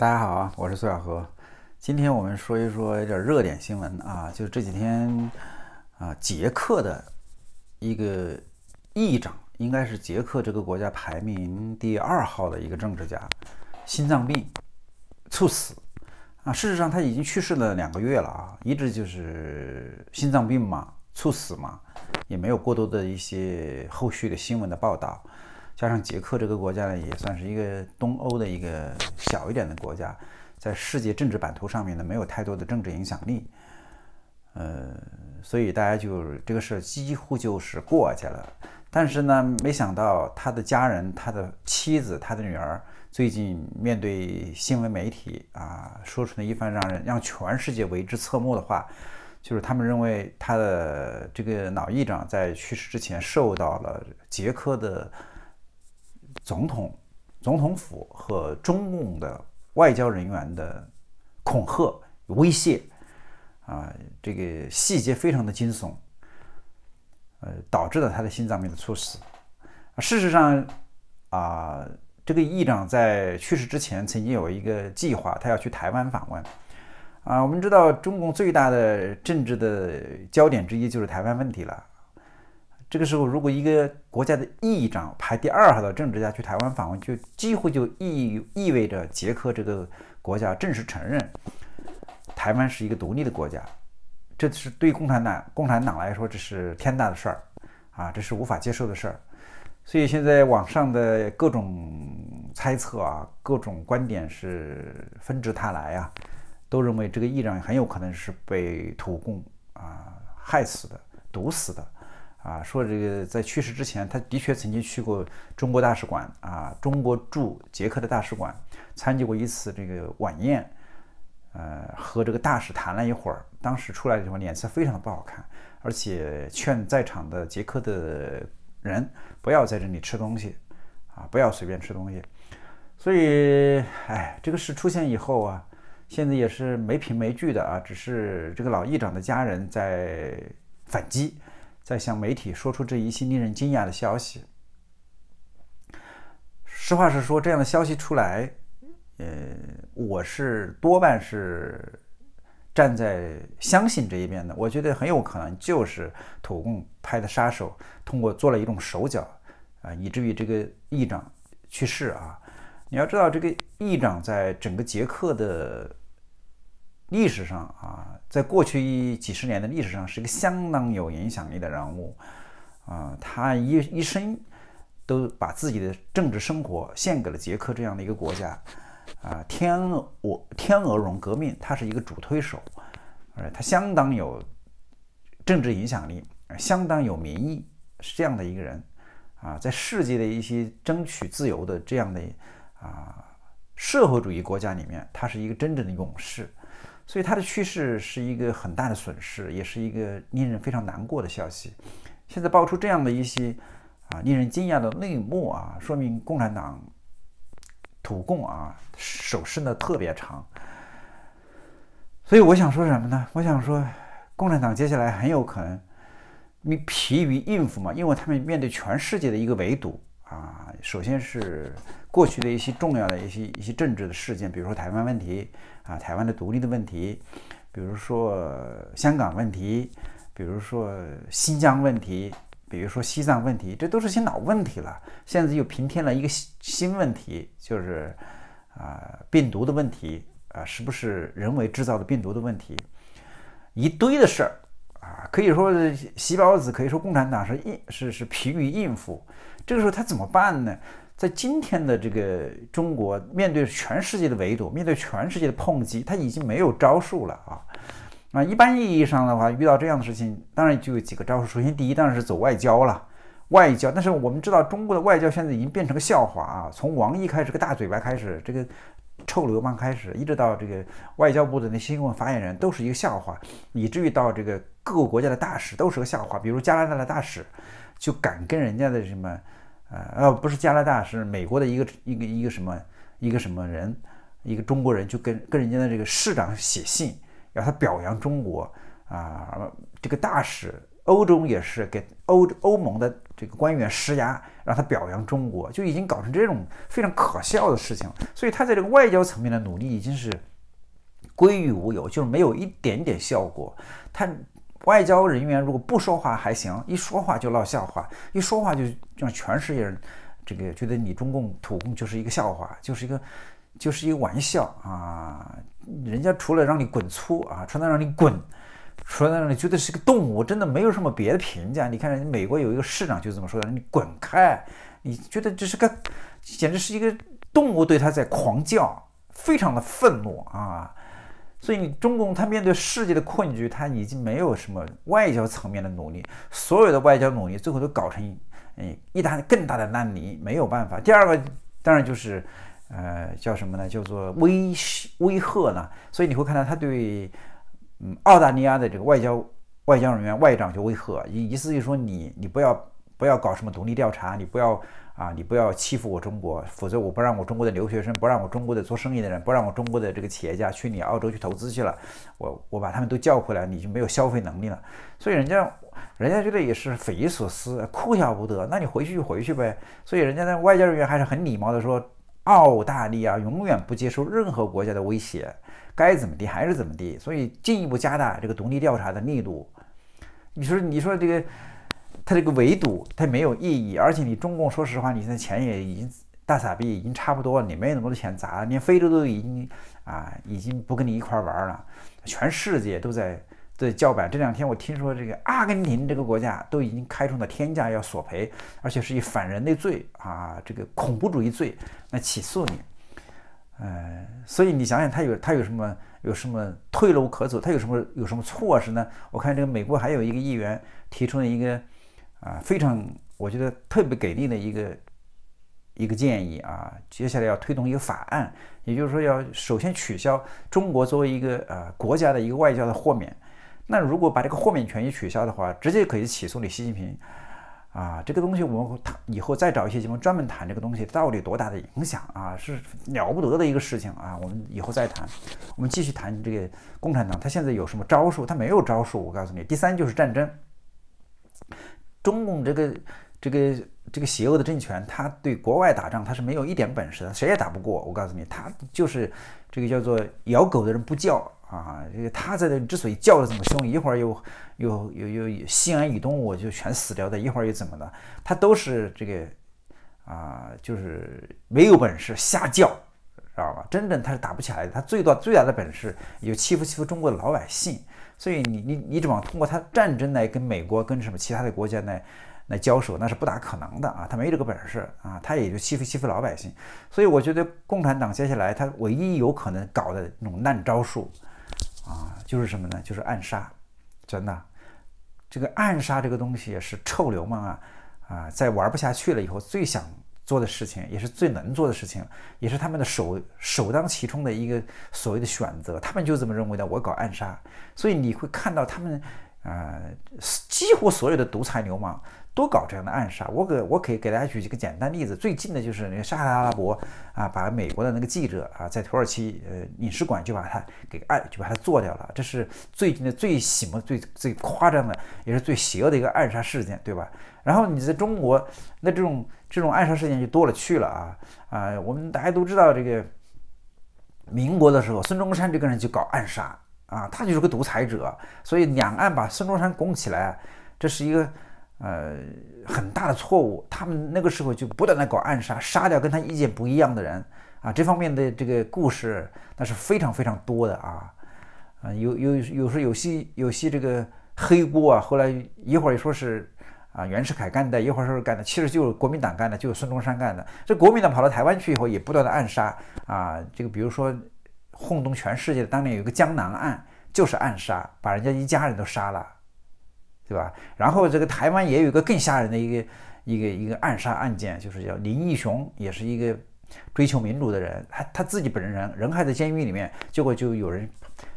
大家好啊，我是苏小河。今天我们说一说一点热点新闻啊，就是这几天啊，捷克的一个议长，应该是捷克这个国家排名第二号的一个政治家，心脏病猝死啊，事实上他已经去世了两个月了啊，一直就是心脏病嘛，猝死嘛，也没有过多的一些后续的新闻的报道。加上捷克这个国家呢，也算是一个东欧的一个小一点的国家，在世界政治版图上面呢，没有太多的政治影响力，呃，所以大家就这个事几乎就是过去了。但是呢，没想到他的家人、他的妻子、他的女儿最近面对新闻媒体啊，说出了一番让人让全世界为之侧目的话，就是他们认为他的这个老议长在去世之前受到了捷克的。总统、总统府和中共的外交人员的恐吓、威胁，啊，这个细节非常的惊悚，呃，导致了他的心脏病的猝死。事实上，啊，这个议长在去世之前曾经有一个计划，他要去台湾访问，啊，我们知道中共最大的政治的焦点之一就是台湾问题了。这个时候，如果一个国家的议长排第二号的政治家去台湾访问，就几乎就意意味着捷克这个国家正式承认台湾是一个独立的国家。这是对共产党、共产党来说，这是天大的事儿啊，这是无法接受的事儿。所以现在网上的各种猜测啊，各种观点是纷至沓来啊，都认为这个议长很有可能是被土共啊害死的、毒死的。啊，说这个在去世之前，他的确曾经去过中国大使馆啊，中国驻捷克的大使馆，参加过一次这个晚宴，呃，和这个大使谈了一会儿。当时出来的时候，脸色非常的不好看，而且劝在场的捷克的人不要在这里吃东西，啊，不要随便吃东西。所以，哎，这个事出现以后啊，现在也是没凭没据的啊，只是这个老议长的家人在反击。在向媒体说出这一些令人惊讶的消息。实话实说，这样的消息出来，呃，我是多半是站在相信这一边的。我觉得很有可能就是土共派的杀手通过做了一种手脚，啊，以至于这个议长去世啊。你要知道，这个议长在整个捷克的历史上啊。在过去一几十年的历史上，是一个相当有影响力的人物，啊，他一一生都把自己的政治生活献给了捷克这样的一个国家，啊，天鹅我天鹅绒革命，他是一个主推手，呃，他相当有政治影响力，相当有民意，是这样的一个人，啊，在世界的一些争取自由的这样的啊社会主义国家里面，他是一个真正的勇士。所以它的趋势是一个很大的损失，也是一个令人非常难过的消息。现在爆出这样的一些啊令人惊讶的内幕啊，说明共产党、土共啊手伸得特别长。所以我想说什么呢？我想说，共产党接下来很有可能你疲于应付嘛，因为他们面对全世界的一个围堵啊。首先是过去的一些重要的一些一些政治的事件，比如说台湾问题。啊，台湾的独立的问题，比如说香港问题，比如说新疆问题，比如说西藏问题，这都是些老问题了。现在又平添了一个新新问题，就是啊，病毒的问题，啊，是不是人为制造的病毒的问题？一堆的事儿啊，可以说细胞子，可以说共产党是应是是疲于应付。这个时候他怎么办呢？在今天的这个中国，面对全世界的围堵，面对全世界的抨击，他已经没有招数了啊！啊，一般意义上的话，遇到这样的事情，当然就有几个招数。首先，第一当然是走外交了，外交。但是我们知道，中国的外交现在已经变成个笑话啊！从王毅开始，个大嘴巴开始，这个臭流氓开始，一直到这个外交部的那新闻发言人都是一个笑话，以至于到这个各个国家的大使都是个笑话。比如加拿大的大使就敢跟人家的什么？啊，呃，不是加拿大，是美国的一个一个一个什么一个什么人，一个中国人，就跟跟人家的这个市长写信，要他表扬中国啊。这个大使，欧洲也是给欧欧盟的这个官员施压，让他表扬中国，就已经搞成这种非常可笑的事情了。所以他在这个外交层面的努力已经是归于无有，就是没有一点点效果。他。外交人员如果不说话还行，一说话就闹笑话，一说话就让全世界人这个觉得你中共土共就是一个笑话，就是一个就是一个玩笑啊！人家除了让你滚粗啊，除了让你滚，除了让你觉得是个动物，真的没有什么别的评价。你看，人美国有一个市长就这么说的：“你滚开！”你觉得这是个，简直是一个动物对他在狂叫，非常的愤怒啊！所以，你中共他面对世界的困局，他已经没有什么外交层面的努力，所有的外交努力最后都搞成一，一打更大的烂泥，没有办法。第二个，当然就是，呃，叫什么呢？叫做威威吓呢？所以你会看到他对，嗯，澳大利亚的这个外交外交人员外长就威吓，意思就是说你你不要。不要搞什么独立调查，你不要啊，你不要欺负我中国，否则我不让我中国的留学生，不让我中国的做生意的人，不让我中国的这个企业家去你澳洲去投资去了，我我把他们都叫回来，你就没有消费能力了。所以人家，人家觉得也是匪夷所思，哭笑不得。那你回去就回去呗。所以人家的外交人员还是很礼貌的说，澳大利亚永远不接受任何国家的威胁，该怎么地还是怎么地。所以进一步加大这个独立调查的力度。你说，你说这个。他这个围堵，他没有意义，而且你中共，说实话，你现在钱也已经大傻逼，已经差不多了，你没那么多钱砸了，连非洲都已经啊，已经不跟你一块玩了，全世界都在在叫板。这两天我听说，这个阿根廷这个国家都已经开出了天价要索赔，而且是以反人类罪啊，这个恐怖主义罪来起诉你。呃，所以你想想，他有他有什么有什么退路可走？他有什么有什么措施呢？我看这个美国还有一个议员提出了一个。啊，非常，我觉得特别给力的一个一个建议啊。接下来要推动一个法案，也就是说要首先取消中国作为一个呃国家的一个外交的豁免。那如果把这个豁免权一取消的话，直接可以起诉你习近平啊。这个东西我们谈以后再找一些地方专门谈这个东西到底多大的影响啊，是了不得的一个事情啊。我们以后再谈，我们继续谈这个共产党他现在有什么招数？他没有招数，我告诉你。第三就是战争。中共这个这个这个邪恶的政权，他对国外打仗他是没有一点本事的，谁也打不过。我告诉你，他就是这个叫做咬狗的人不叫啊！这个他在这之所以叫的这么凶，一会儿又又又又西安以东我就全死掉的，一会儿又怎么的，他都是这个啊，就是没有本事瞎叫，知道吧？真正他是打不起来的，他最多最大的本事有欺负欺负中国的老百姓。所以你你你指望通过他战争来跟美国跟什么其他的国家呢，来交手那是不大可能的啊，他没这个本事啊，他也就欺负欺负老百姓。所以我觉得共产党接下来他唯一有可能搞的那种烂招数，啊，就是什么呢？就是暗杀，真的，这个暗杀这个东西是臭流氓啊啊，在玩不下去了以后最想。做的事情也是最能做的事情，也是他们的首首当其冲的一个所谓的选择。他们就这么认为的。我搞暗杀，所以你会看到他们，呃，几乎所有的独裁流氓。多搞这样的暗杀，我给我可以给大家举一个简单例子。最近的就是那个沙特阿拉伯啊，把美国的那个记者啊，在土耳其呃领事馆就把他给暗，就把他做掉了。这是最近的最醒目、最最夸张的，也是最邪恶的一个暗杀事件，对吧？然后你在中国，那这种这种暗杀事件就多了去了啊啊！我们大家都知道，这个民国的时候，孙中山这个人就搞暗杀啊，他就是个独裁者，所以两岸把孙中山拱起来，这是一个。呃，很大的错误，他们那个时候就不断的搞暗杀，杀掉跟他意见不一样的人啊，这方面的这个故事那是非常非常多的啊，啊，有有有时候有些有些这个黑锅啊，后来一会儿说是啊袁世凯干的，一会儿说是干的，其实就是国民党干的，就是孙中山干的。这国民党跑到台湾去以后，也不断的暗杀啊，这个比如说轰动全世界的当年有个江南案，就是暗杀，把人家一家人都杀了。对吧？然后这个台湾也有一个更吓人的一个一个一个暗杀案件，就是叫林义雄，也是一个追求民主的人，他他自己本人人人还在监狱里面，结果就有人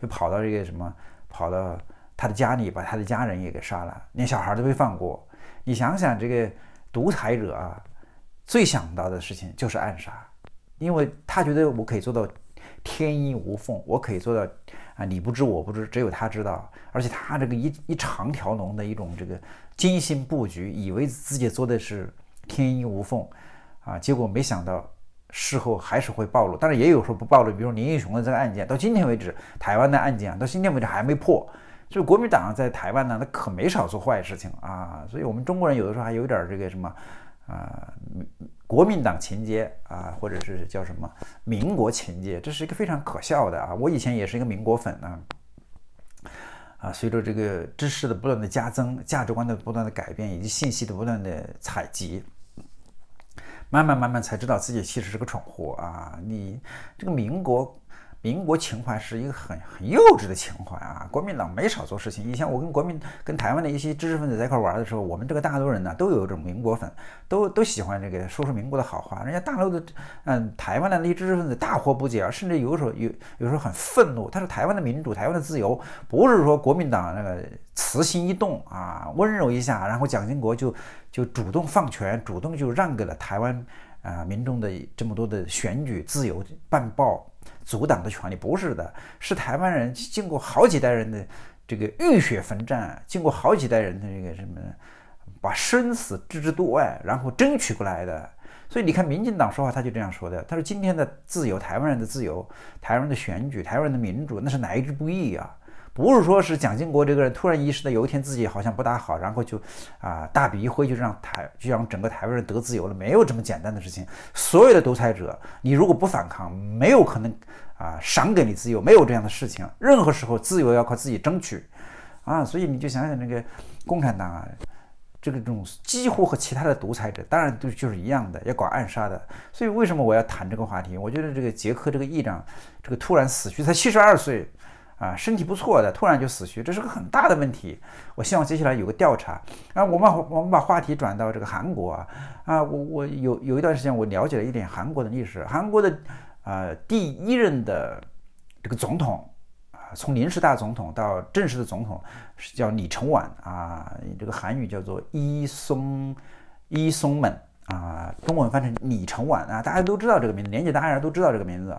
就跑到这个什么，跑到他的家里，把他的家人也给杀了，连小孩都没放过。你想想这个独裁者啊，最想到的事情就是暗杀，因为他觉得我可以做到天衣无缝，我可以做到。啊，你不知，我不知，只有他知道。而且他这个一一长条龙的一种这个精心布局，以为自己做的是天衣无缝，啊，结果没想到事后还是会暴露。但是也有时候不暴露，比如林英雄的这个案件，到今天为止，台湾的案件到今天为止还没破。所以国民党在台湾呢，他可没少做坏事情啊。所以我们中国人有的时候还有点这个什么。啊，国民党情节啊，或者是叫什么民国情节，这是一个非常可笑的啊！我以前也是一个民国粉呢。啊，随着这个知识的不断的加增，价值观的不断的改变，以及信息的不断的采集，慢慢慢慢才知道自己其实是个蠢货啊！你这个民国。民国情怀是一个很很幼稚的情怀啊！国民党没少做事情。以前我跟国民跟台湾的一些知识分子在一块玩的时候，我们这个大陆人呢，都有这种民国粉，都都喜欢这个说说民国的好话。人家大陆的，嗯，台湾的那些知识分子大惑不解啊，甚至有时候有有时候很愤怒。他说：“台湾的民主，台湾的自由，不是说国民党那个慈心一动啊，温柔一下，然后蒋经国就就主动放权，主动就让给了台湾啊民众的这么多的选举自由、办报。”阻挡的权利不是的，是台湾人经过好几代人的这个浴血奋战，经过好几代人的这个什么，把生死置之度外，然后争取过来的。所以你看，民进党说话他就这样说的，他说今天的自由，台湾人的自由，台湾的选举，台湾人的民主，那是来之不易啊。不是说是蒋经国这个人突然意识到有一天自己好像不大好，然后就，啊大笔一挥就让台就让整个台湾人得自由了，没有这么简单的事情。所有的独裁者，你如果不反抗，没有可能啊赏给你自由，没有这样的事情。任何时候自由要靠自己争取，啊，所以你就想想那个共产党啊，这个这种几乎和其他的独裁者当然都就是一样的，要搞暗杀的。所以为什么我要谈这个话题？我觉得这个捷克这个议长这个突然死去，才七十二岁。啊，身体不错的，突然就死去，这是个很大的问题。我希望接下来有个调查。啊，我们我们把话题转到这个韩国啊。啊，我我有有一段时间我了解了一点韩国的历史。韩国的，呃，第一任的这个总统啊，从临时大总统到正式的总统是叫李承晚啊，这个韩语叫做伊松伊松们。啊，中文翻成李承晚啊，大家都知道这个名字，年纪大家都知道这个名字。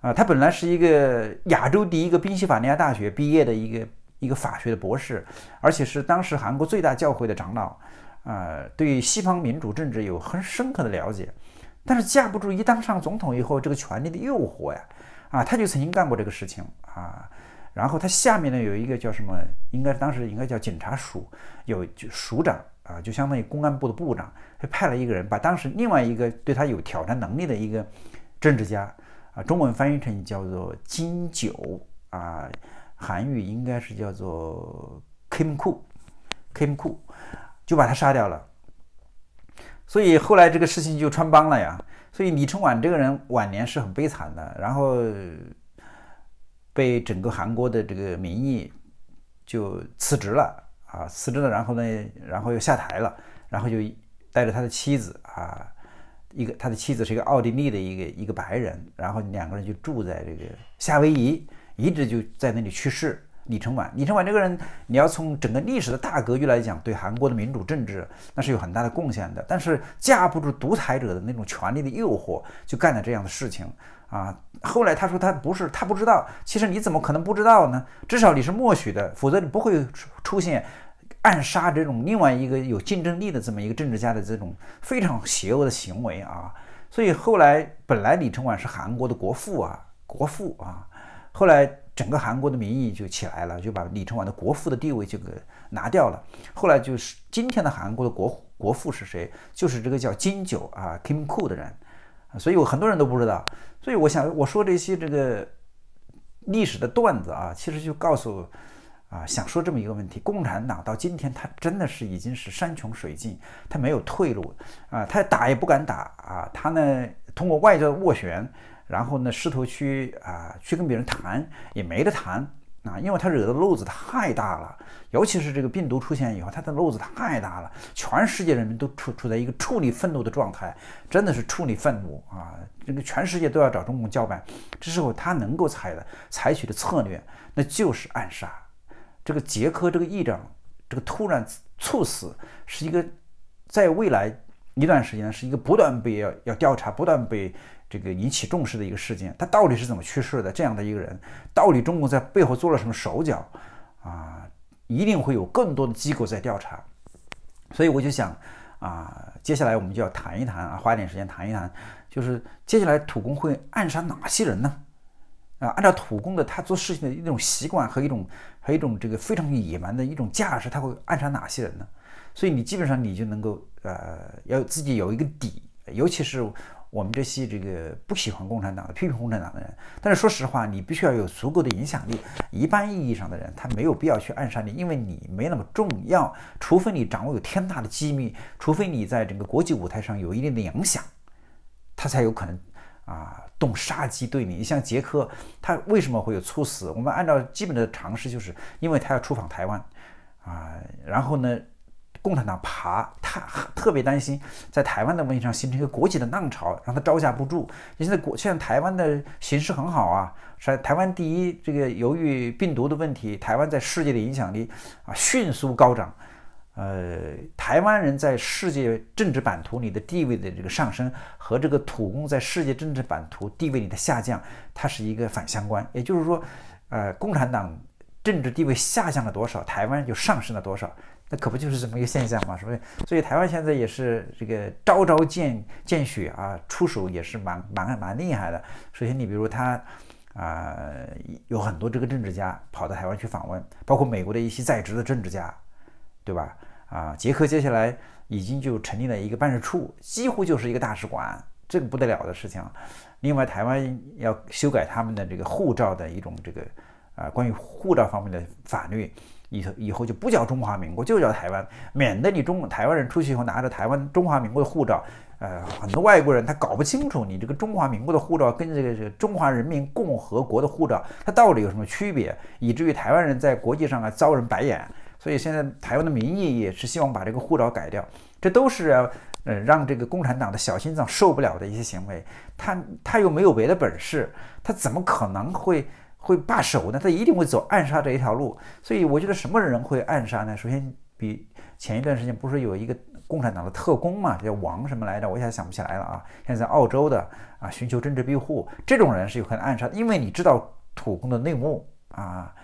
啊，他本来是一个亚洲第一个宾夕法尼亚大学毕业的一个一个法学的博士，而且是当时韩国最大教会的长老，啊，对西方民主政治有很深刻的了解，但是架不住一当上总统以后这个权力的诱惑呀，啊，他就曾经干过这个事情啊，然后他下面呢有一个叫什么，应该当时应该叫警察署有署长啊，就相当于公安部的部长，他派了一个人把当时另外一个对他有挑战能力的一个政治家。啊，中文翻译成叫做金九啊，韩语应该是叫做 Kim k Kim k 就把他杀掉了。所以后来这个事情就穿帮了呀。所以李承晚这个人晚年是很悲惨的，然后被整个韩国的这个民意就辞职了啊，辞职了，然后呢，然后又下台了，然后就带着他的妻子啊。一个他的妻子是一个奥地利的一个一个白人，然后两个人就住在这个夏威夷，一直就在那里去世。李承晚，李承晚这个人，你要从整个历史的大格局来讲，对韩国的民主政治那是有很大的贡献的，但是架不住独裁者的那种权力的诱惑，就干了这样的事情啊。后来他说他不是，他不知道，其实你怎么可能不知道呢？至少你是默许的，否则你不会出现。暗杀这种另外一个有竞争力的这么一个政治家的这种非常邪恶的行为啊，所以后来本来李承晚是韩国的国父啊，国父啊，后来整个韩国的民意就起来了，就把李承晚的国父的地位就给拿掉了。后来就是今天的韩国的国国父是谁？就是这个叫金九啊，Kim Ku 的人。所以很多人都不知道。所以我想我说这些这个历史的段子啊，其实就告诉。啊，想说这么一个问题，共产党到今天，他真的是已经是山穷水尽，他没有退路啊，他打也不敢打啊，他呢通过外交斡旋，然后呢试图去啊去跟别人谈，也没得谈啊，因为他惹的路子太大了，尤其是这个病毒出现以后，他的路子太大了，全世界人民都处处在一个处理愤怒的状态，真的是处理愤怒啊，这个全世界都要找中共叫板，这时候他能够采的采取的策略，那就是暗杀。这个捷克这个议长这个突然猝死，是一个在未来一段时间是一个不断被要要调查、不断被这个引起重视的一个事件。他到底是怎么去世的？这样的一个人，到底中共在背后做了什么手脚？啊，一定会有更多的机构在调查。所以我就想啊，接下来我们就要谈一谈，啊，花一点时间谈一谈，就是接下来土工会暗杀哪些人呢？啊，按照土公的他做事情的一种习惯和一种，和一种这个非常野蛮的一种架势，他会暗杀哪些人呢？所以你基本上你就能够，呃，要自己有一个底，尤其是我们这些这个不喜欢共产党的、批评共产党的人。但是说实话，你必须要有足够的影响力。一般意义上的人，他没有必要去暗杀你，因为你没那么重要。除非你掌握有天大的机密，除非你在整个国际舞台上有一定的影响，他才有可能。啊，动杀机对你，你像捷克，他为什么会有猝死？我们按照基本的常识，就是因为他要出访台湾，啊，然后呢，共产党爬，他特别担心在台湾的问题上形成一个国际的浪潮，让他招架不住。你现在国现在台湾的形势很好啊，是台湾第一。这个由于病毒的问题，台湾在世界的影响力啊迅速高涨。呃，台湾人在世界政治版图里的地位的这个上升和这个土公在世界政治版图地位里的下降，它是一个反相关。也就是说，呃，共产党政治地位下降了多少，台湾就上升了多少，那可不就是这么一个现象吗？所以，所以台湾现在也是这个招招见见血啊，出手也是蛮蛮蛮厉害的。首先，你比如他，啊，有很多这个政治家跑到台湾去访问，包括美国的一些在职的政治家，对吧？啊，捷克接下来已经就成立了一个办事处，几乎就是一个大使馆，这个不得了的事情。另外，台湾要修改他们的这个护照的一种这个啊，关于护照方面的法律，以后以后就不叫中华民国，就叫台湾，免得你中台湾人出去以后拿着台湾中华民国护照，呃，很多外国人他搞不清楚你这个中华民国的护照跟这个中华人民共和国的护照它到底有什么区别，以至于台湾人在国际上啊遭人白眼。所以现在台湾的民意也是希望把这个护照改掉，这都是要呃让这个共产党的小心脏受不了的一些行为。他他又没有别的本事，他怎么可能会会罢手呢？他一定会走暗杀这一条路。所以我觉得什么人会暗杀呢？首先，比前一段时间不是有一个共产党的特工嘛，叫王什么来着？我一下想不起来了啊。现在在澳洲的啊，寻求政治庇护，这种人是有可能暗杀，因为你知道土共的内幕啊。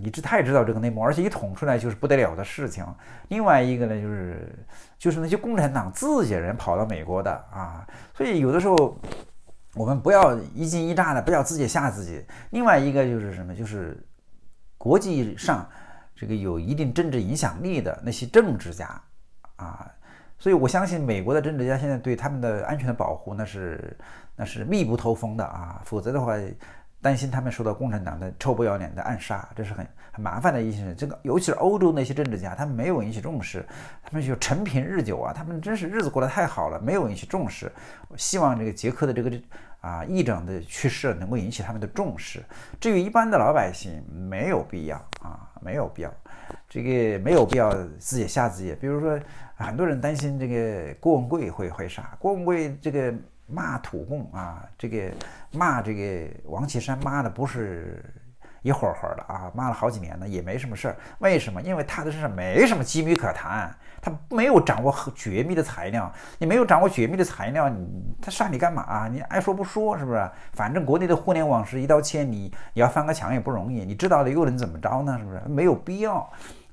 你这太知道这个内幕，而且一捅出来就是不得了的事情。另外一个呢，就是就是那些共产党自己人跑到美国的啊，所以有的时候我们不要一惊一乍的，不要自己吓自己。另外一个就是什么，就是国际上这个有一定政治影响力的那些政治家啊，所以我相信美国的政治家现在对他们的安全的保护那是那是密不透风的啊，否则的话。担心他们受到共产党的臭不要脸的暗杀，这是很很麻烦的一些事。这个尤其是欧洲那些政治家，他们没有引起重视，他们就沉贫日久啊，他们真是日子过得太好了，没有引起重视。希望这个捷克的这个啊议长的去世能够引起他们的重视。至于一般的老百姓，没有必要啊，没有必要，这个没有必要自己吓自己。比如说，很多人担心这个郭文贵会会杀郭文贵这个。骂土共啊，这个骂这个王岐山骂的不是一会儿会儿的啊，骂了好几年呢，也没什么事儿。为什么？因为他的身上没什么机密可谈，他没有掌握绝密的材料。你没有掌握绝密的材料，你他杀你干嘛啊？你爱说不说，是不是？反正国内的互联网是一刀切，你你要翻个墙也不容易。你知道的又能怎么着呢？是不是？没有必要啊。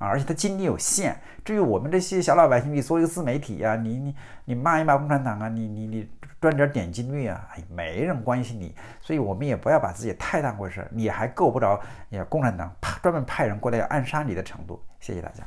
而且他精力有限。至于我们这些小老百姓，你做一个自媒体啊，你你你骂一骂共产党啊，你你你。赚点点击率啊，哎，没人关心你，所以我们也不要把自己太当回事。你还够不着，也共产党派专门派人过来要暗杀你的程度。谢谢大家。